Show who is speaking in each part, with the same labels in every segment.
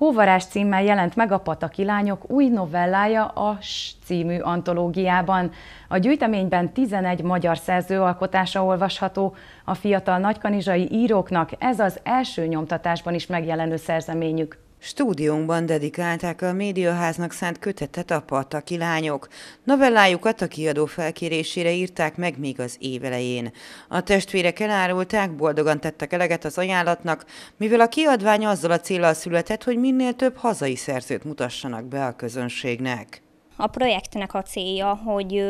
Speaker 1: Hóvarás címmel jelent meg a Pataki Lányok új novellája a S című antológiában. A gyűjteményben 11 magyar szerző alkotása olvasható. A fiatal nagykanizsai íróknak ez az első nyomtatásban is megjelenő szerzeményük.
Speaker 2: Stúdiónkban dedikálták a médiaháznak szánt kötetet a Pataki lányok. Novellájukat a kiadó felkérésére írták meg még az évelején. A testvérek elárulták, boldogan tettek eleget az ajánlatnak, mivel a kiadvány azzal a célral született, hogy minél több hazai szerzőt mutassanak be a közönségnek.
Speaker 1: A projektnek a célja, hogy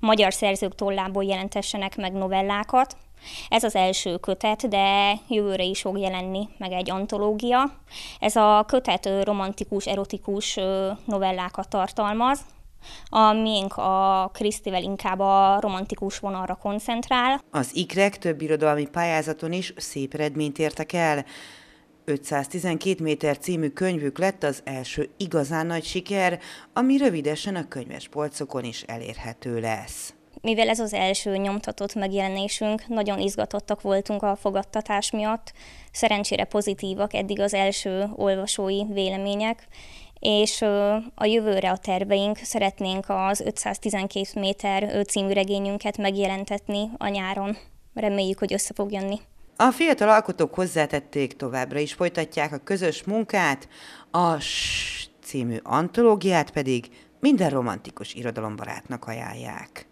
Speaker 1: magyar szerzők tollából jelentessenek meg novellákat, ez az első kötet, de jövőre is fog jelenni meg egy antológia. Ez a kötet romantikus, erotikus novellákat tartalmaz, a miénk a Krisztivel inkább a romantikus vonalra koncentrál.
Speaker 2: Az ikrek több irodalmi pályázaton is szép eredményt értek el. 512 méter című könyvük lett az első igazán nagy siker, ami rövidesen a könyves polcokon is elérhető lesz.
Speaker 1: Mivel ez az első nyomtatott megjelenésünk, nagyon izgatottak voltunk a fogadtatás miatt, szerencsére pozitívak eddig az első olvasói vélemények, és a jövőre a terveink szeretnénk az 512 méter című regényünket megjelentetni a nyáron. Reméljük, hogy össze fog jönni.
Speaker 2: A fiatal alkotók hozzátették, továbbra is folytatják a közös munkát, a című antológiát pedig minden romantikus irodalombarátnak ajánlják.